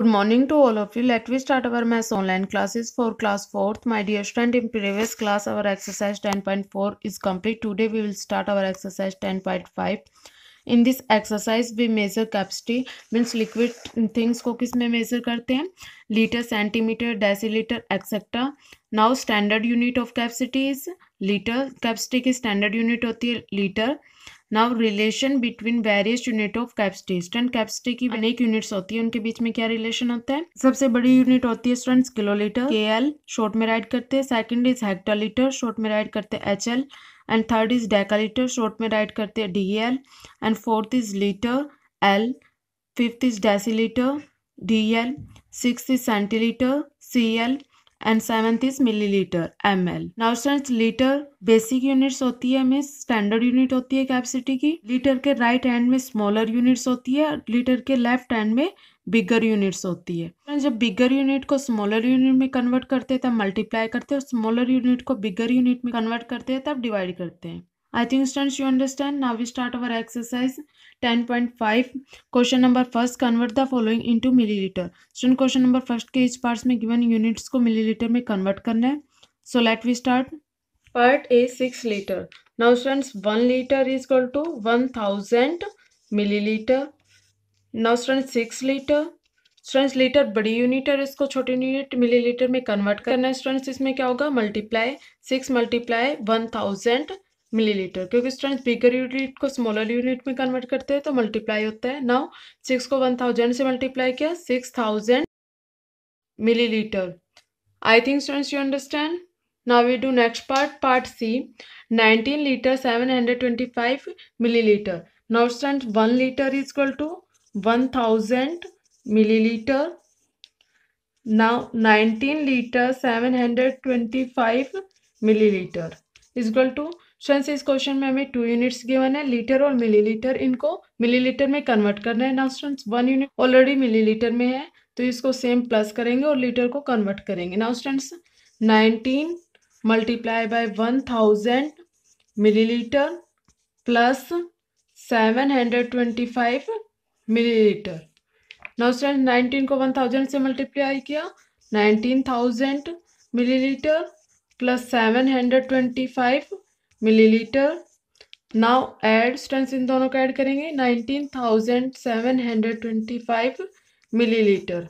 Good morning to all of you let we start our maths online classes for class fourth my dear student in previous class our exercise 10.4 is complete today we will start our exercise ten point five in this exercise we measure capacity means liquid things को किस में measure करते हैं litre centimetre decilitre etcetera now standard unit of capacity is litre capacity की standard unit होती है litre now relation between various unit of capacity students capacity की अनेक यूनिट्स होती है उनके बीच में क्या रिलेशन होता है सबसे बड़ी यूनिट होती है स्टन किलोलीटर के एल शॉर्ट में राइड करते हैं सेकेंड इज हेक्टोलीटर शॉर्ट में राइड करते हैं H L and third is decalitre short में राइड करते हैं D L and fourth is litre L fifth is decilitre D L six is centilitre C L and seventh is millilitre M L now friends litre basic units होती है miss standard unit होती है capacity की litre के right hand में smaller units होती है litre के लेफ्ट हैंड में बिगर यूनिट्स होती है जब बिगर यूनिट को स्मॉलर यूनिट में कन्वर्ट करते हैं तब मल्टीप्लाई करते हैं और स्मॉलर यूनिट को बिगर यूनिट में कन्वर्ट करते हैं तब डिवाइड करते हैं I think students you understand now we start our exercise ten point five question number first convert the following into millilitre student question number first के इस parts में गिवन यूनिट्स को मिलीलीटर में कन्वर्ट करना है so let we start part A six litre now students one litre is equal to one thousand millilitre now student six litre students litre बड़ी unit है इसको छोटी यूनिट मिलीलीटर में convert करना है स्टूडेंट्स इसमें क्या होगा multiply six multiply one thousand millilitre क्योंकि स्टूडेंट्स बिगर यूनिट को स्मॉलर यूनिट में कन्वर्ट करते हैं तो मल्टीप्लाई होता है नाउ सिक्स को वन थाउजेंड से मल्टीप्लाई किया six thousand millilitre I think students you understand now we do next part part C nineteen litre seven hundred twenty five millilitre now student one litre is equal to one thousand millilitre now 19 liter 725 milliliter is equal to friends इस question में हमें two units given है litre और millilitre इनको millilitre में convert करना है ना students one unit already millilitre में है तो इसको सेम प्लस करेंगे और लीटर को कन्वर्ट करेंगे ना students nineteen multiply by one thousand millilitre plus seven hundred twenty five millilitre ना स्टूडेंट्स नाइनटीन को वन थाउजेंड से मल्टीप्लाई किया nineteen thousand millilitre plus seven hundred twenty five millilitre now add students इन दोनों को add करेंगे nineteen thousand seven hundred twenty five millilitre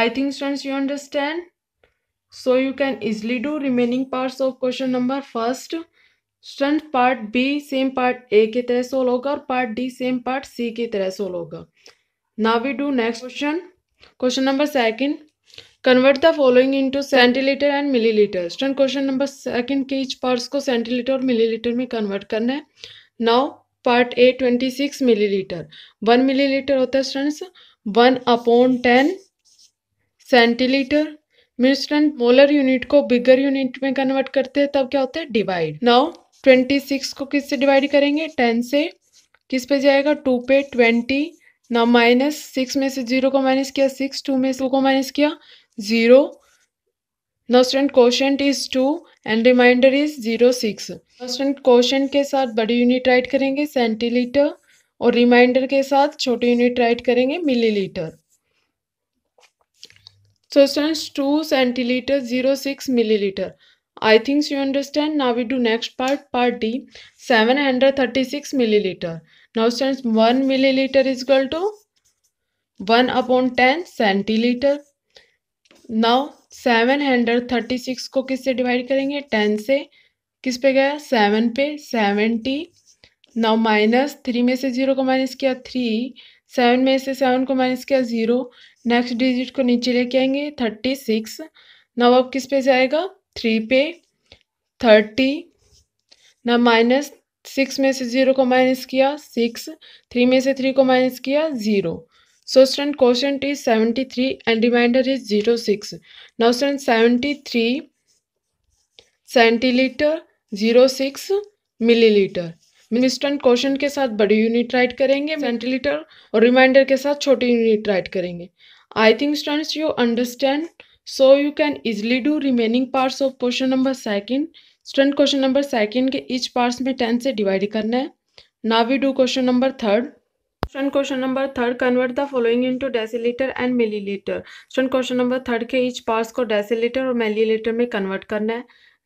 I think students you understand so you can easily do remaining parts of question number first students part B same part A के तरह solve होगा और part D same part C के तरह solve होगा now we do next question question number second convert the following into centilitre and millilitre student question number second के each parts को centilitre और मिलीलीटर में कन्वर्ट करना है now part A twenty six millilitre one millilitre होता है students one upon ten centilitre मेरे student smaller unit को बिगर यूनिट में कन्वर्ट करते हैं तब क्या होता है डिवाइड नाउ ट्वेंटी सिक्स को किससे डिवाइड करेंगे टेन से किस पे जाएगा टू पे ट्वेंटी ना माइनस सिक्स में से जीरो को माइनस किया सिक्स टू में से टू को माइनस किया zero now students quotient is two and remainder is zero six now students quotient के साथ बड़ी यूनिट राइट करेंगे सेंटीलीटर और रिमाइंडर के साथ छोटी यूनिट राइट करेंगे millilitre so students two centilitre zero six millilitre I thinks you understand now we do next part part D seven hundred thirty six millilitre now students one millilitre is equal to one upon ten centilitre now seven hundred thirty six को किससे divide करेंगे ten से किस पे गया seven पे seventy नौ minus three में से ज़ीरो को माइनस किया थ्री सेवन में से सेवन को माइनस किया ज़ीरो नेक्स्ट डिजिट को नीचे लेके आएंगे थर्टी सिक्स नौ अब किस पे जाएगा थ्री पे थर्टी नौ माइनस सिक्स में से ज़ीरो को माइनस किया सिक्स थ्री में से थ्री को माइनस किया zero So student quotient is 73 and remainder is 06. Now student 73 centilitre zero six millilitre मिनिस्टन क्वेश्चन के साथ बड़ी यूनिट राइट करेंगे सेंटीलीटर और रिमाइंडर के साथ छोटी यूनिट राइट करेंगे I think students you understand so you can easily do remaining parts of question number second student question number second के इच पार्ट्स में टेन से डिवाइड करना है now we do question number third student question number third convert the following into decilitre and millilitre student question number third के each parts को decilitre और millilitre में convert करना है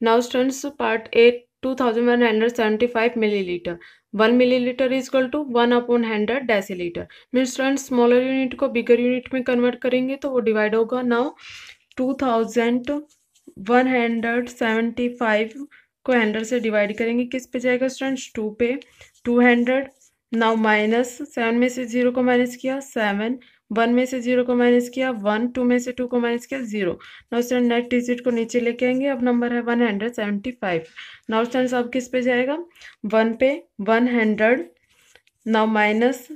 now students part A two thousand one hundred seventy five millilitre one millilitre is equal to one upon hundred decilitre mean student smaller unit को bigger unit में convert करेंगे तो वो डिवाइड होगा now two thousand one hundred seventy five को hundred से divide करेंगे किस पे जाएगा स्टूडेंट्स टू पे two hundred now minus seven में से जीरो को माइनस किया सेवन वन में से जीरो को माइनस किया वन टू में से टू को माइनस किया zero now students next digit को नीचे लेके आएंगे अब नंबर है one hundred seventy five now students अब किस पे जाएगा वन पे one hundred now minus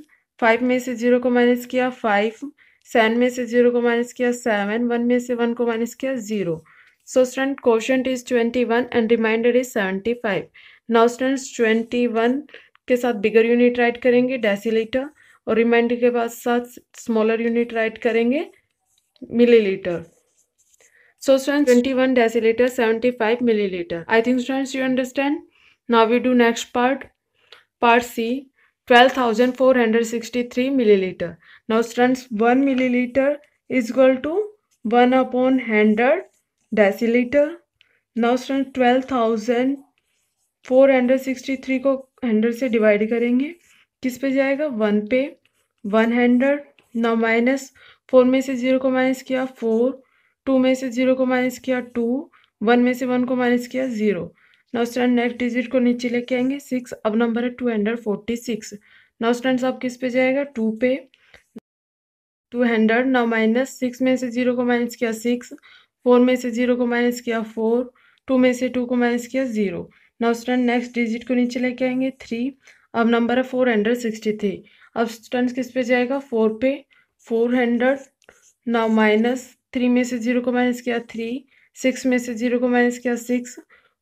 five में से जीरो को माइनस किया फाइव सेवन में से जीरो को माइनस किया सेवन वन में से वन को माइनस किया zero so students question is twenty one and remainder is seventy five now students twenty one के साथ बिगर यूनिट राइट करेंगे डेसीलीटर और रिमाइंडर के बाद साथ स्मॉलर यूनिट राइट करेंगे millilitre so students twenty one decilitre seventy five millilitre I think students you understand now we do next part part C twelve thousand four hundred sixty three millilitre now students one milli millilitre is equal to one upon hundred litre now students twelve thousand four hundred sixty three को hundred से divide करेंगे किस पे जाएगा one पे one hundred now minus four में से zero को माइनस किया फोर टू में से ज़ीरो को माइनस किया टू वन में से वन को माइनस किया zero now students next digit को नीचे लेके आएंगे सिक्स अब नंबर है two hundred forty six now students साहब किस पे जाएगा टू पे two hundred now minus six में से ज़ीरो को माइनस किया सिक्स फोर में से ज़ीरो को माइनस किया फोर टू में से टू को माइनस किया zero now student next digit को नीचे लेके आएंगे थ्री अब नंबर है फोर हंड्रेड सिक्सटी थ्री अब स्टूडेंट किस पे जाएगा फोर पे four hundred now minus three में से जीरो को माइनस किया थ्री सिक्स में से जीरो को माइनस किया सिक्स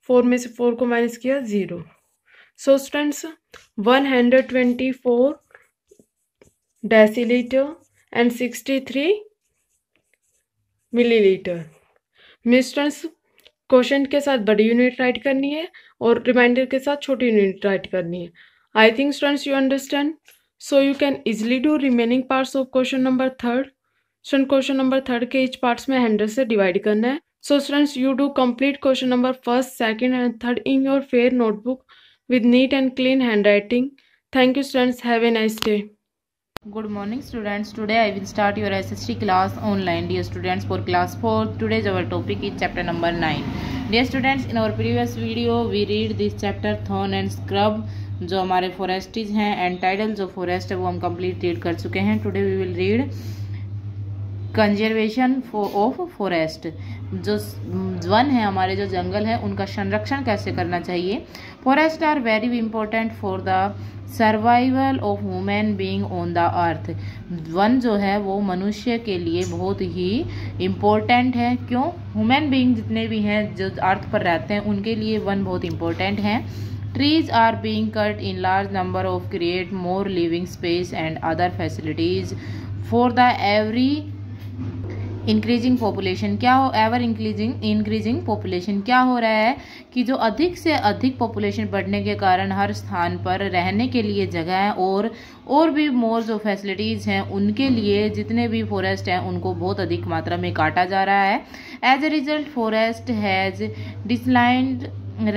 फोर में से फोर को माइनस किया zero so students one hundred twenty four decilitre and sixty three millilitre मिस्टर्स क्वेश्चन के साथ बड़ी यूनिट राइट करनी है और रिमाइंडर के साथ छोटी यूनिट राइट करनी है I think students you understand so you can easily do remaining parts of question number third student question number third के इच पार्ट्स में हंड्रेड से डिवाइड करना है so students you do complete question number first second and third in your fair notebook with neat and clean handwriting thank you students have a nice day good morning students today I will start your SST class online dear students for class four today's our topic is chapter number nine dear students in our previous video we read this chapter thorn and scrub जो हमारे फॉरेस्टीज हैं and title जो forest है वो हम complete read कर चुके हैं today we will read conservation of forest जो वन है हमारे जो जंगल है उनका संरक्षण कैसे करना चाहिए forest are very important for the survival of human being on the earth वन जो है वो मनुष्य के लिए बहुत ही इम्पोर्टेंट है क्यों वुमेन बींग जितने भी हैं जो अर्थ पर रहते हैं उनके लिए वन बहुत इम्पोर्टेंट है trees are being cut in large number of create more living space and other facilities for the every increasing population क्या हो एवर इंक्रीजिंग इंक्रीजिंग पॉपुलेशन क्या हो रहा है कि जो अधिक से अधिक पॉपुलेशन बढ़ने के कारण हर स्थान पर रहने के लिए जगह है और और भी मोर जो फैसिलिटीज़ हैं उनके लिए जितने भी फॉरेस्ट हैं उनको बहुत अधिक मात्रा में काटा जा रहा है as a result forest has declined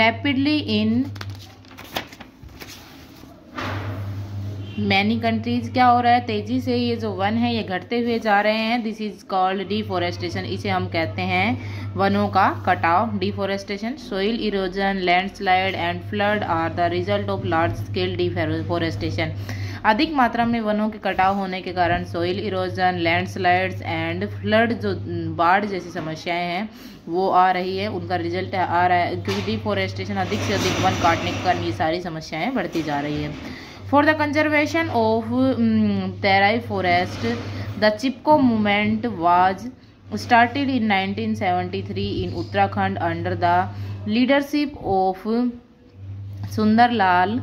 rapidly in many countries क्या हो रहा है तेज़ी से ये जो वन है ये घटते हुए जा रहे हैं दिस इज़ कॉल्ड डिफॉरेस्टेशन इसे हम कहते हैं वनों का कटाव deforestation soil erosion landslide and flood are the result of large scale deforestation अधिक मात्रा में वनों के कटाव होने के कारण soil erosion landslides and flood जो बाढ़ जैसी समस्याएं हैं वो आ रही है उनका रिजल्ट आ रहा है क्योंकि डिफॉरेस्टेशन अधिक से अधिक वन काटने के कारण ये सारी समस्याएं बढ़ती जा रही है for the conservation of Terai forest the Chipko movement was started in nineteen seventy three in Uttarakhand under the leadership of Sundar Lal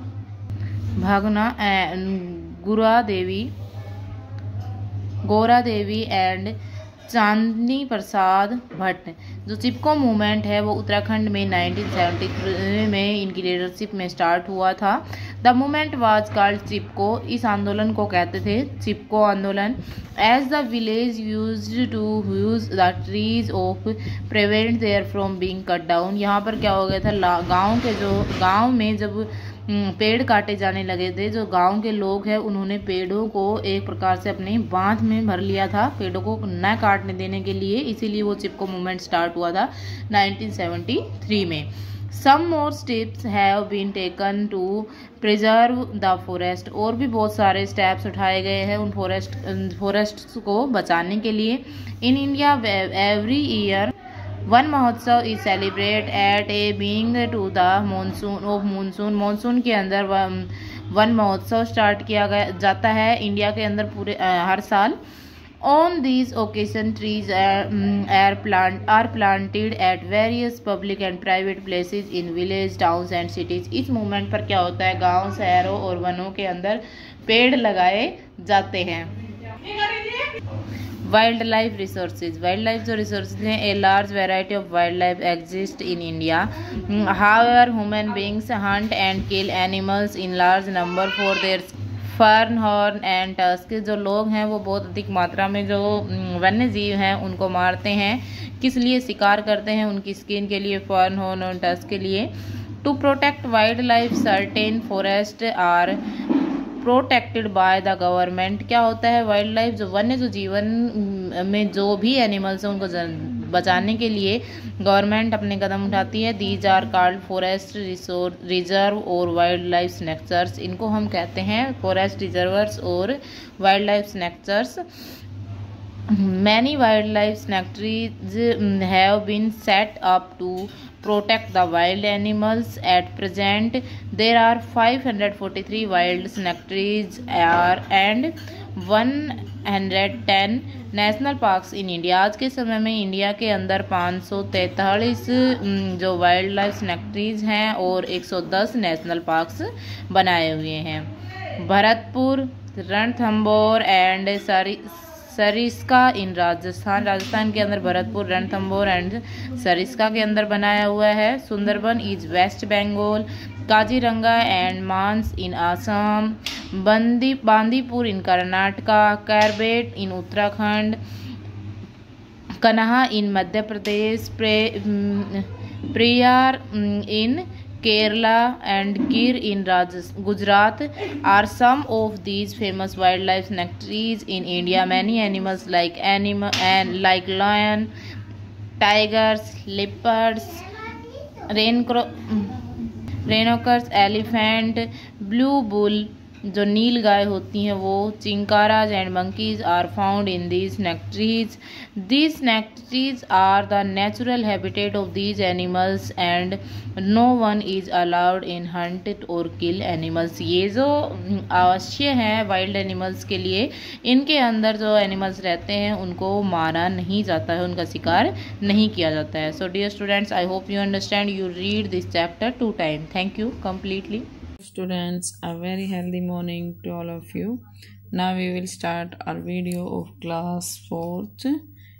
भगना एंड गुरा देवी गोरा देवी एंड चांदनी प्रसाद भट्ट जो चिपको मूवमेंट है वो उत्तराखंड में 1973 में इनकी लीडरशिप में स्टार्ट हुआ था the movement was called Chipko इस आंदोलन को कहते थे चिपको आंदोलन as the village use to use the trees of prevent their from being cut down यहाँ पर क्या हो गया था गाँव के जो गाँव में जब हम्म, पेड़ काटे जाने लगे थे जो गांव के लोग हैं उन्होंने पेड़ों को एक प्रकार से अपने बांध में भर लिया था पेड़ों को न काटने देने के लिए इसीलिए वो चिपको मूवमेंट स्टार्ट हुआ था 1973 में some more steps have been taken to preserve the forest और भी बहुत सारे स्टेप्स उठाए गए हैं उन फॉरेस्ट फॉरेस्ट को बचाने के लिए in India every year Van Mahotsav is celebrate at a being to the monsoon of monsoon monsoon के अंदर वन महोत्सव स्टार्ट किया गया जाता है इंडिया के अंदर पूरे हर साल On these occasions, trees are, um, are, plant, are planted at various public and private places in village, towns and cities. इस movement पर क्या होता है गांव शहरों और वनों के अंदर पेड़ लगाए जाते हैं wildlife resources wildlife जो रिसोर्सेज हैं a large variety of wildlife exist in India however human beings hunt and kill animals in large number for their fur horn and tusk जो लोग हैं वो बहुत अधिक मात्रा में जो वन्य जीव हैं उनको मारते हैं किस लिए शिकार करते हैं उनकी स्किन के लिए फर्न हॉर्न और टस्क के लिए to protect wildlife certain forest are protected by the government क्या होता है वाइल्ड लाइफ जो वन्य जो जीवन में जो भी एनिमल्स हैं उनको बचाने के लिए गवर्नमेंट अपने कदम उठाती है these are called forest reserve और वाइल्ड लाइफ स्नेक्चर्स इनको हम कहते हैं फॉरेस्ट रिजर्वर्स और wildlife sanctuaries many wildlife sanctuaries have been set up to protect the wild animals at present there are 543 wild sanctuaries are and 110 national parks in India आज के समय में India के अंदर पाँच जो wild life सेनेक्ट्रीज हैं और 110 नेशनल पार्क्स बनाए हुए हैं भरतपुर रणथम्बोर एंड सारी सरिस्का इन राजस्थान राजस्थान के अंदर भरतपुर रणथम्बोर एंड सरिस्का के अंदर बनाया हुआ है Sundarban is West Bengal Kaziranga and Manas in Assam बंदी Bandipur in Karnataka Corbett in Uttarakhand Kanha in Madhya Pradesh प्रे Periyar in Kerala and Gir in Gujarat are some of these famous wildlife sanctuaries in India. Many animals like animal and like lion, tigers, leopards, rain rhinoceros, elephant, blue bull, जो नील गाय होती हैं वो chinkaras and monkeys are found in these sanctuaries these sanctuaries are the natural habitat of these animals and no one is allowed in hunt और kill animals ये जो अवश्य हैं wild animals के लिए इनके अंदर जो एनिमल्स रहते हैं उनको मारा नहीं जाता है उनका शिकार नहीं किया जाता है so dear students I hope you understand you read this chapter two time thank you completely students a very healthy morning to all of you now we will start our video of class 4th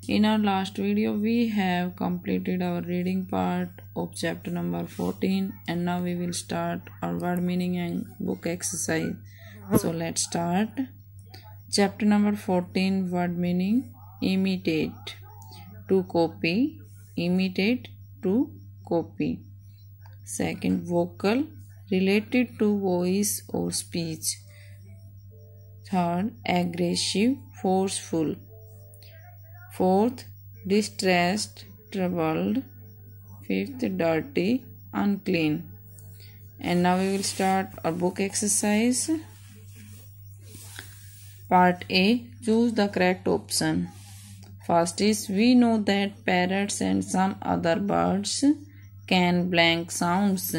in our last video we have completed our reading part of chapter number 14 and now we will start our word meaning and book exercise so let's start chapter number 14 word meaning imitate to copy imitate to copy second vocal related to voice or speech. Third, aggressive, forceful. Fourth, distressed, troubled. Fifth, dirty, unclean. And now we will start our book exercise. Part A Choose the correct option. First is we know that parrots and some other birds can blank sounds.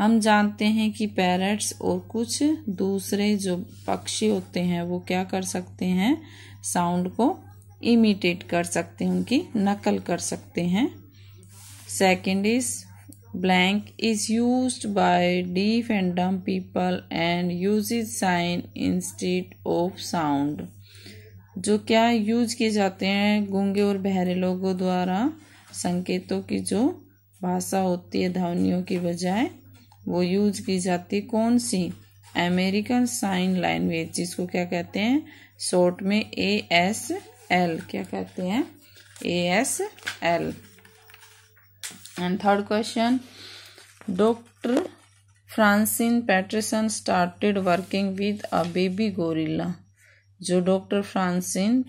हम जानते हैं कि parrots और कुछ दूसरे जो पक्षी होते हैं वो क्या कर सकते हैं साउंड को इमिटेट कर सकते हैं उनकी नकल कर सकते हैं second is blank is use by deaf and dumb people and use sign instead of sound जो क्या यूज किए जाते हैं गूंगे और बहरे लोगों द्वारा संकेतों की जो भाषा होती है ध्वनियों की बजाय वो यूज की जाती कौन सी अमेरिकन साइन लैंग्वेज जिसको क्या कहते हैं शॉर्ट में ए एस एल क्या कहते हैं A S L and third question doctor Francine Patterson started working with a baby gorilla जो डॉक्टर फ्रांसिन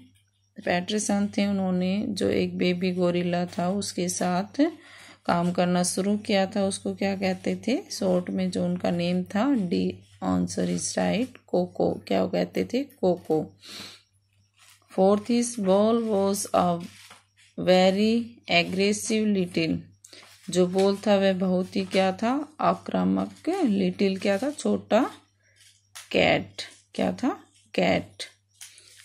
पैटरसन थे उन्होंने जो एक बेबी गोरिल्ला था उसके साथ काम करना शुरू किया था उसको क्या कहते थे शॉर्ट में जो उनका नेम था the answer is right Koko क्या वो कहते थे Koko fourth is ball was a very aggressive little जो बॉल था वह बहुत ही क्या था आक्रामक लिटिल क्या था छोटा कैट क्या था cat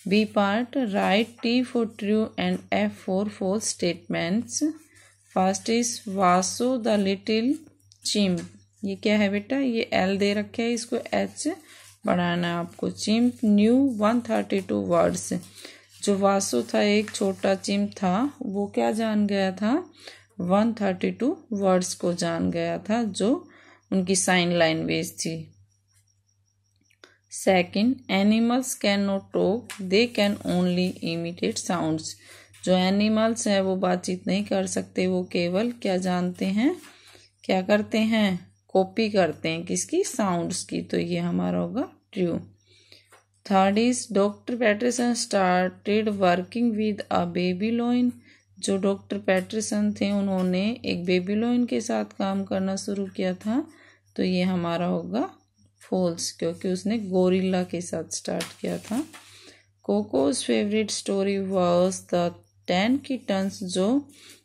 B part right T for true and F for for statements first is Washoe the little chimp ये क्या है बेटा ये एल दे रखे है इसको एच बढ़ाना है आपको chimp knew one thirty two words जो वासु था एक छोटा चिम्प था वो क्या जान गया था वन थर्टी टू वर्ड्स को जान गया था जो उनकी साइन लैंग्वेज थी second animals can not talk they can only imitate sounds जो एनिमल्स हैं वो बातचीत नहीं कर सकते वो केवल क्या जानते हैं क्या करते हैं कॉपी करते हैं किसकी साउंड्स की तो ये हमारा होगा true third is doctor Patterson started working with a baby lion जो डॉक्टर पैटरसन थे उन्होंने एक बेबी लोइन के साथ काम करना शुरू किया था तो ये हमारा होगा फॉल्स क्योंकि उसने गोरिल्ला के साथ स्टार्ट किया था Koko's favourite story was the ten kittens जो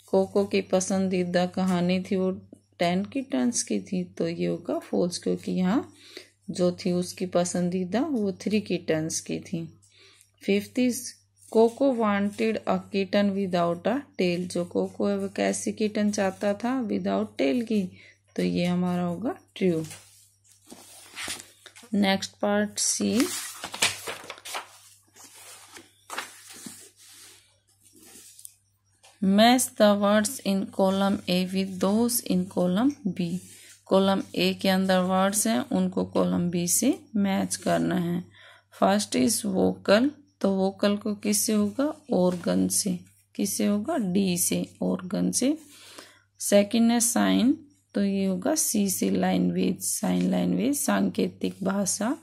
कोको की पसंदीदा कहानी थी वो टेन की टंस की थी तो ये होगा फोल्स क्योंकि यहाँ जो थी उसकी पसंदीदा वो थ्री की टंस की थी fifth is Koko wanted a kitten without a tail जो कोको है वो कैसी किटन चाहता था विदाउट टेल की तो ये हमारा होगा true next part C match the words in column A with दो in column B column A के अंदर वर्ड्स हैं उनको कॉलम बी से मैच करना है फर्स्ट इज वोकल तो वोकल को किससे होगा ऑर्गन से किससे होगा डी से ऑर्गन से सेकंड है साइन तो ये होगा सी से लैंग्वेज साइन लैंग्वेज सांकेतिक भाषा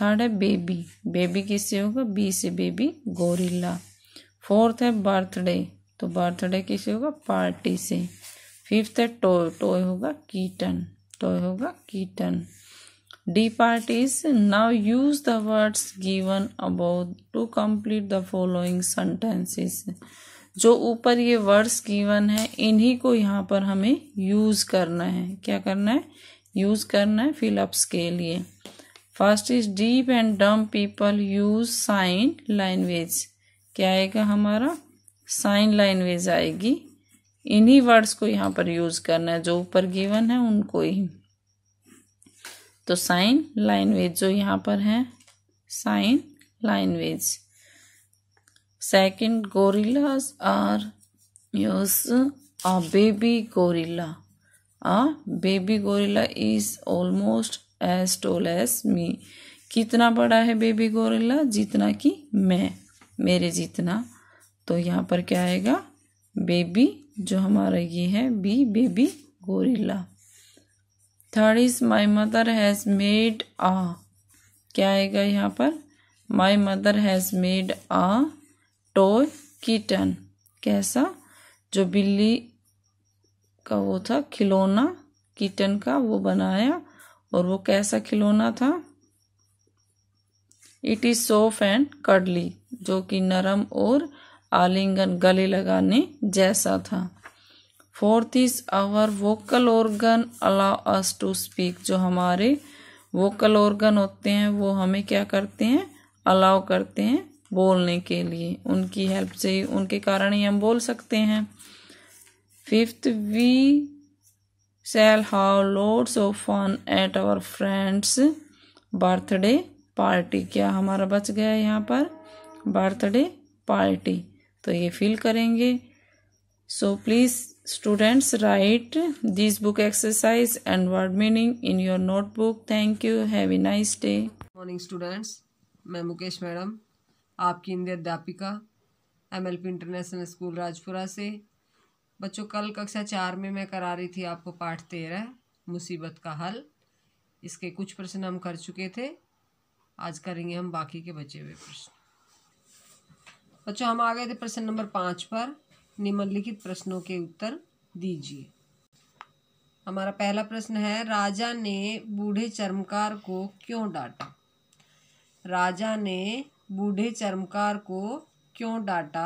थर्ड है बेबी बेबी किससे होगा बी से बेबी गोरिल्ला फोर्थ है बर्थडे तो बर्थडे किसे होगा पार्टी से फिफ्थ है टॉय टॉय होगा कीटन टॉय होगा kitten D part is now use the words given about to complete the following sentences जो ऊपर ये वर्ड्स गिवन है इन्हीं को यहाँ पर हमें यूज करना है क्या करना है यूज करना है फिलअप्स के लिए first is deaf and dumb people use sign language क्या आएगा हमारा साइन लैंग्वेज आएगी इन्हीं वर्ड्स को यहाँ पर यूज़ करना है जो ऊपर गिवन है उनको ही तो साइन लैंग्वेज जो यहाँ पर है sign language second gorillas are use a baby gorilla a baby gorilla is almost as tall as me कितना बड़ा है बेबी गोरिल्ला जितना कि मैं मेरे जितना तो यहाँ पर क्या आएगा बेबी जो हमारा ये है B baby gorilla third is my mother has made a क्या आएगा यहाँ पर my mother has made a toy kitten कैसा जो बिल्ली का वो था खिलौना कीटन का वो बनाया और वो कैसा खिलौना था it is soft and cuddly जो कि नरम और आलिंगन गले लगाने जैसा था fourth is our vocal organ allow us to speak जो हमारे वोकल ऑर्गन होते हैं वो हमें क्या करते हैं अलाउ करते हैं बोलने के लिए उनकी हेल्प से ही उनके कारण ही हम बोल सकते हैं fifth we shall have loads of fun at our friend's birthday party क्या हमारा बच गया यहाँ पर बर्थडे पार्टी तो ये फिल करेंगे so please students write this book exercise and word meaning in your notebook thank you have a nice day morning students मैं मुकेश मैडम आपकी हिंदी अध्यापिका एम इंटरनेशनल स्कूल राजपुरा से बच्चों कल कक्षा चार में मैं करा रही थी आपको पाठ तेरह मुसीबत का हल इसके कुछ प्रश्न हम कर चुके थे आज करेंगे हम बाकी के बचे हुए प्रश्न बच्चों अच्छा, हम आ गए थे प्रश्न नंबर पाँच पर निम्नलिखित प्रश्नों के उत्तर दीजिए हमारा पहला प्रश्न है राजा ने बूढ़े चर्मकार को क्यों डांटा राजा ने बूढ़े चर्मकार को क्यों डांटा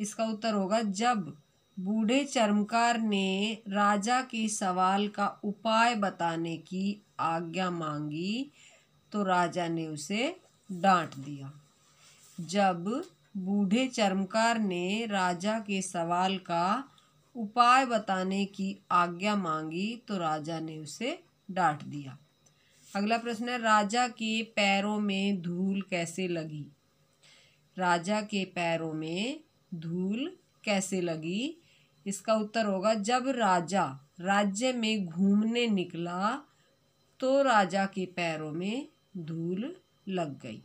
इसका उत्तर होगा जब बूढ़े चर्मकार ने राजा के सवाल का उपाय बताने की आज्ञा मांगी तो राजा ने उसे डांट दिया जब बूढ़े चर्मकार ने राजा के सवाल का उपाय बताने की आज्ञा मांगी तो राजा ने उसे डांट दिया अगला प्रश्न है राजा के पैरों में धूल कैसे लगी राजा के पैरों में धूल कैसे लगी इसका उत्तर होगा जब राजा राज्य में घूमने निकला तो राजा के पैरों में धूल लग गई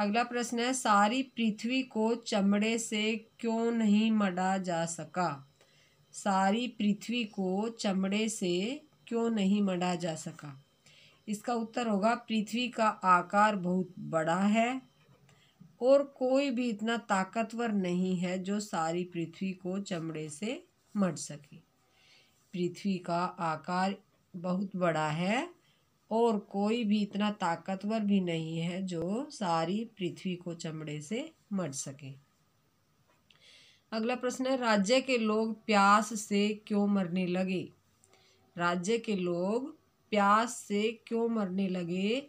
अगला प्रश्न है सारी पृथ्वी को चमड़े से क्यों नहीं मढ़ा जा सका सारी पृथ्वी को चमड़े से क्यों नहीं मढ़ा जा सका इसका उत्तर होगा पृथ्वी का आकार बहुत बड़ा है और कोई भी इतना ताकतवर नहीं है जो सारी पृथ्वी को चमड़े से मढ़ सके पृथ्वी का आकार बहुत बड़ा है और कोई भी इतना ताकतवर भी नहीं है जो सारी पृथ्वी को चमड़े से मर सके अगला प्रश्न है राज्य के लोग प्यास से क्यों मरने लगे राज्य के लोग प्यास से क्यों मरने लगे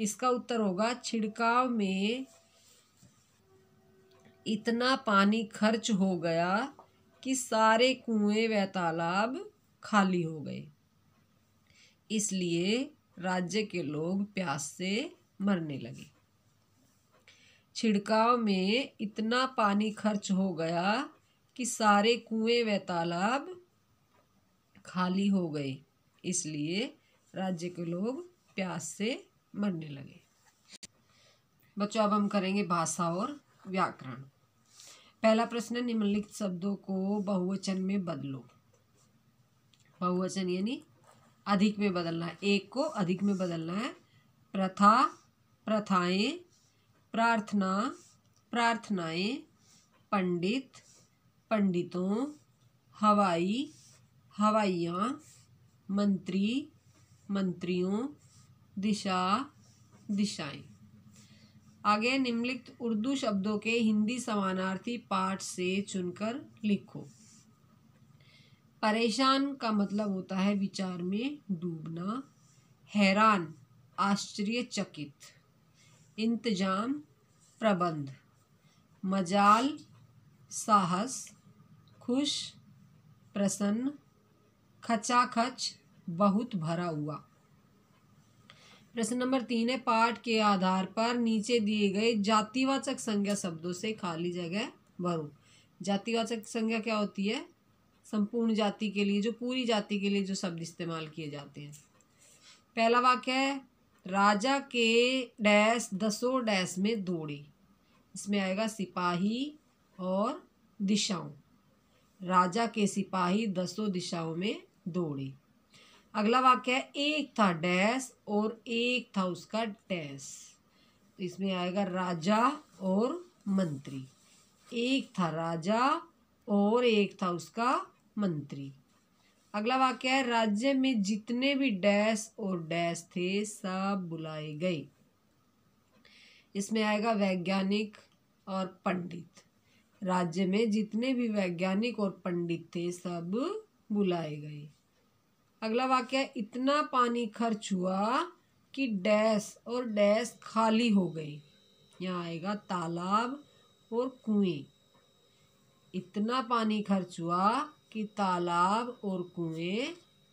इसका उत्तर होगा छिड़काव में इतना पानी खर्च हो गया कि सारे कुएं व तालाब खाली हो गए इसलिए राज्य के लोग प्यास से मरने लगे छिड़काव में इतना पानी खर्च हो गया कि सारे कुएं व तालाब खाली हो गए इसलिए राज्य के लोग प्यास से मरने लगे बच्चों अब हम करेंगे भाषा और व्याकरण पहला प्रश्न निम्नलिखित शब्दों को बहुवचन में बदलो बहुवचन यानी अधिक में बदलना है एक को अधिक में बदलना है प्रथा प्रथाएं प्रार्थना प्रार्थनाएं पंडित पंडितों हवाई हवाइयाँ मंत्री मंत्रियों दिशा दिशाएं आगे निम्नलिखित उर्दू शब्दों के हिंदी समानार्थी पाठ से चुनकर लिखो परेशान का मतलब होता है विचार में डूबना हैरान आश्चर्यचकित इंतजाम प्रबंध मजाल साहस खुश प्रसन्न खचाखच बहुत भरा हुआ प्रश्न नंबर तीन है पाठ के आधार पर नीचे दिए गए जातिवाचक संज्ञा शब्दों से खाली जगह भरो जातिवाचक संज्ञा क्या होती है संपूर्ण जाति के लिए जो पूरी जाति के लिए जो शब्द इस्तेमाल किए जाते हैं पहला वाक्य है राजा के डैश दसों डैश में दौड़े इसमें आएगा सिपाही और दिशाओं राजा के सिपाही दसों दिशाओं में दौड़े अगला वाक्य है एक था डैश और एक था उसका डैश तो इसमें आएगा राजा और मंत्री एक था राजा और एक था उसका मंत्री अगला वाक्य है राज्य में जितने भी डैश और डैश थे सब बुलाए गए इसमें आएगा वैज्ञानिक और पंडित राज्य में जितने भी वैज्ञानिक और पंडित थे सब बुलाए गए अगला वाक्य है इतना पानी खर्च हुआ कि डैश और डैश खाली हो गए यहाँ आएगा तालाब और कुएं इतना पानी खर्च हुआ कि तालाब और कुएं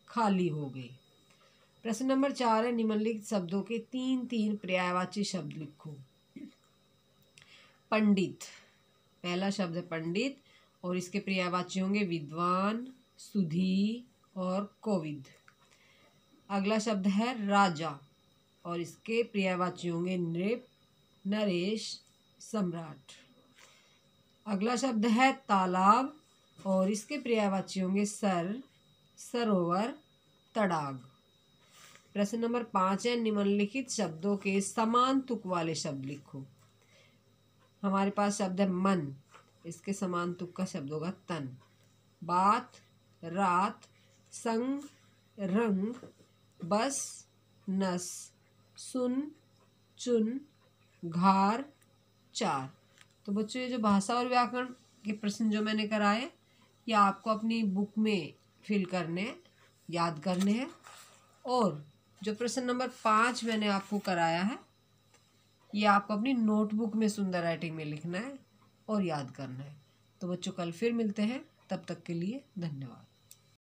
खाली हो गए प्रश्न नंबर चार है निम्नलिखित शब्दों के तीन तीन पर्यायवाची शब्द लिखो पंडित पहला शब्द है पंडित और इसके पर्यायवाची होंगे विद्वान सुधी और कोविद अगला शब्द है राजा और इसके पर्यायवाची होंगे नृप नरेश सम्राट अगला शब्द है तालाब और इसके पर्यायवाची होंगे सर सरोवर तड़ाग प्रश्न नंबर पाँच है निम्नलिखित शब्दों के समान तुक वाले शब्द लिखो हमारे पास शब्द है मन इसके समान तुक का शब्द होगा तन बात रात संग रंग बस नस सुन चुन घार चार तो बच्चों ये जो भाषा और व्याकरण के प्रश्न जो मैंने कराए कि आपको अपनी बुक में फिल करने याद करने हैं और जो प्रश्न नंबर पाँच मैंने आपको कराया है ये आपको अपनी नोटबुक में सुंदर राइटिंग में लिखना है और याद करना है तो बच्चों कल फिर मिलते हैं तब तक के लिए धन्यवाद